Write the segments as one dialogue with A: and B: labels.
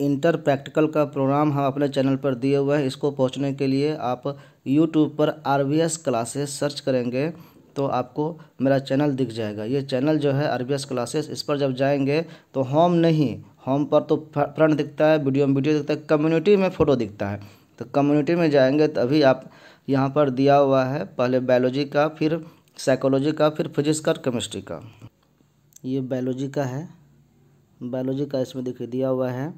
A: inter practical का programme हम अपने चैनल पर दिए हुए हैं इसको पहुंचने के लिए आप यूट्यूब पर R B S classes search करेंगे तो आपको मेरा चैनल दिख जाएगा ये चैनल जो है आर बी एस क्लासेस इस पर जब जाएंगे तो होम नहीं होम पर तो फ्रंट दिखता है वीडियो में वीडियो दिखता है कम्युनिटी में फ़ोटो दिखता है तो कम्युनिटी में जाएंगे तभी आप यहाँ पर दिया हुआ है पहले बायोलॉजी का फिर साइकोलॉजी का फिर फिजिक्स का केमिस्ट्री का ये बायोलॉजी का है बायोलॉजी का इसमें देखिए दिया हुआ है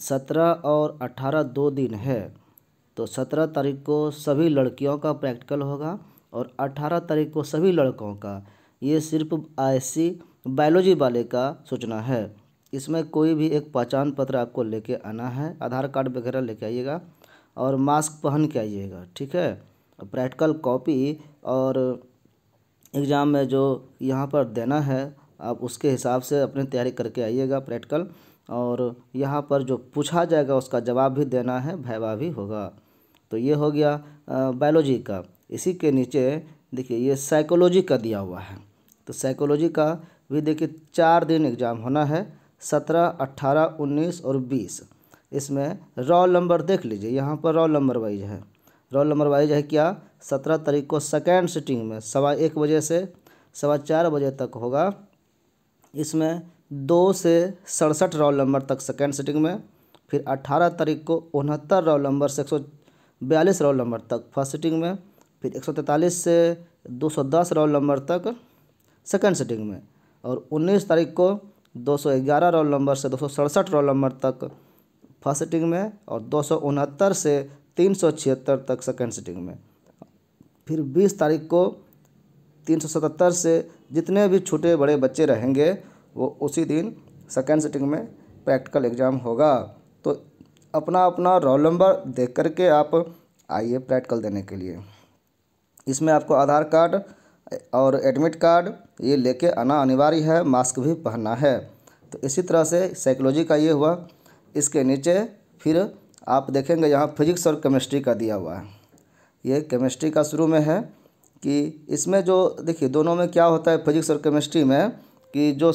A: सत्रह और अट्ठारह दो दिन है तो सत्रह तारीख को सभी लड़कियों का प्रैक्टिकल होगा और अट्ठारह तारीख को सभी लड़कों का ये सिर्फ आईसी बायोलॉजी वाले का सूचना है इसमें कोई भी एक पहचान पत्र आपको लेके आना है आधार कार्ड वगैरह लेके आइएगा और मास्क पहन के आइएगा ठीक है प्रैक्टिकल कॉपी और एग्ज़ाम में जो यहाँ पर देना है आप उसके हिसाब से अपनी तैयारी करके आइएगा प्रैक्टिकल और यहाँ पर जो पूछा जाएगा उसका जवाब भी देना है भयवा भी होगा तो ये हो गया बायोलॉजी का इसी के नीचे देखिए ये साइकोलॉजी का दिया हुआ है तो साइकोलॉजी का भी देखिए चार दिन एग्ज़ाम होना है सत्रह अट्ठारह उन्नीस और बीस इसमें रोल नंबर देख लीजिए यहाँ पर रोल नंबर वाइज है रोल नंबर वाइज है क्या सत्रह तारीख को सेकेंड सिटिंग में सवा एक बजे से सवा चार बजे तक होगा इसमें दो से सड़सठ रोल नंबर तक सेकेंड सीटिंग में फिर अट्ठारह तारीख को उनहत्तर रोल नंबर से एक सौ बयालीस रोल नंबर तक फर्स्ट सीटिंग में फिर एक सौ तैंतालीस से दो सौ दस रोल नंबर तक सेकेंड सीटिंग में और उन्नीस तारीख को दो सौ ग्यारह रोल नंबर से दो सौ सड़सठ रोल नंबर तक फर्स्ट सीटिंग में और दो सौ उनहत्तर से तीन सौ छिहत्तर तक सेकेंड सीटिंग में फिर बीस तारीख को तीन सौ सतहत्तर से जितने भी छोटे बड़े बच्चे रहेंगे वो उसी दिन सेकेंड सिटिंग में प्रैक्टिकल एग्ज़ाम होगा तो अपना अपना रोल नंबर देख करके आप आइए प्रैक्टिकल देने के लिए इसमें आपको आधार कार्ड और एडमिट कार्ड ये लेके आना अनिवार्य है मास्क भी पहनना है तो इसी तरह से साइकोलॉजी का ये हुआ इसके नीचे फिर आप देखेंगे यहाँ फिजिक्स और केमिस्ट्री का दिया हुआ है ये केमिस्ट्री का शुरू में है कि इसमें जो देखिए दोनों में क्या होता है फिजिक्स और केमिस्ट्री में कि जो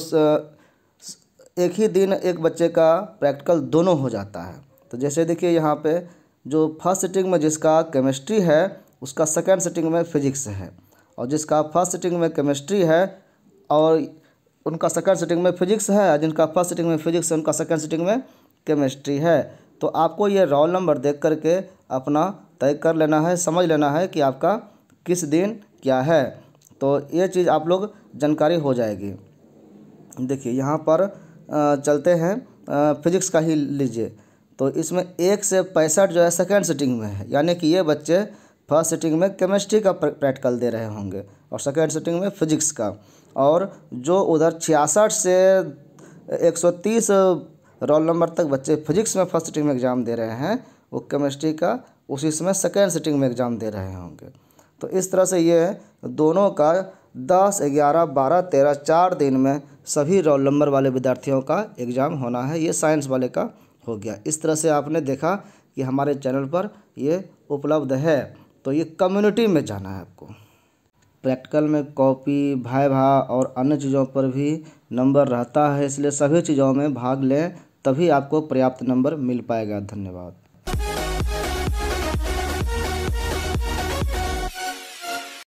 A: एक ही दिन एक बच्चे का प्रैक्टिकल दोनों हो जाता है तो जैसे देखिए यहाँ पे जो फर्स्ट सेटिंग में जिसका केमिस्ट्री है उसका सेकेंड सेटिंग में फिजिक्स है और जिसका फर्स्ट सेटिंग में केमिस्ट्री है और उनका सेकेंड सेटिंग में फिजिक्स है जिनका फर्स्ट सेटिंग में फिजिक्स है उनका सेकेंड सेटिंग में केमिस्ट्री है तो आपको ये रोल नंबर देख करके अपना तय कर लेना है समझ लेना है कि आपका किस दिन क्या है तो ये चीज़ आप लोग जानकारी हो जाएगी देखिए यहाँ पर चलते हैं फिजिक्स का ही लीजिए तो इसमें एक से पैंसठ जो है सेकेंड सिटिंग में है यानी कि ये बच्चे फर्स्ट सिटिंग में केमिस्ट्री का प्रैक्टिकल दे रहे होंगे और सेकेंड सिटिंग में फिजिक्स का और जो उधर छियासठ से 130 रोल नंबर तक बच्चे फिजिक्स में फर्स्ट सिटिंग में एग्ज़ाम दे रहे हैं वो केमिस्ट्री का उसी समय सेकेंड सिटिंग में एग्ज़ाम दे रहे होंगे तो इस तरह से ये दोनों का दस ग्यारह बारह तेरह चार दिन में सभी रोल नंबर वाले विद्यार्थियों का एग्ज़ाम होना है ये साइंस वाले का हो गया इस तरह से आपने देखा कि हमारे चैनल पर ये उपलब्ध है तो ये कम्युनिटी में जाना है आपको प्रैक्टिकल में कॉपी भाई भा और अन्य चीज़ों पर भी नंबर रहता है इसलिए सभी चीज़ों में भाग लें तभी आपको पर्याप्त नंबर मिल पाएगा धन्यवाद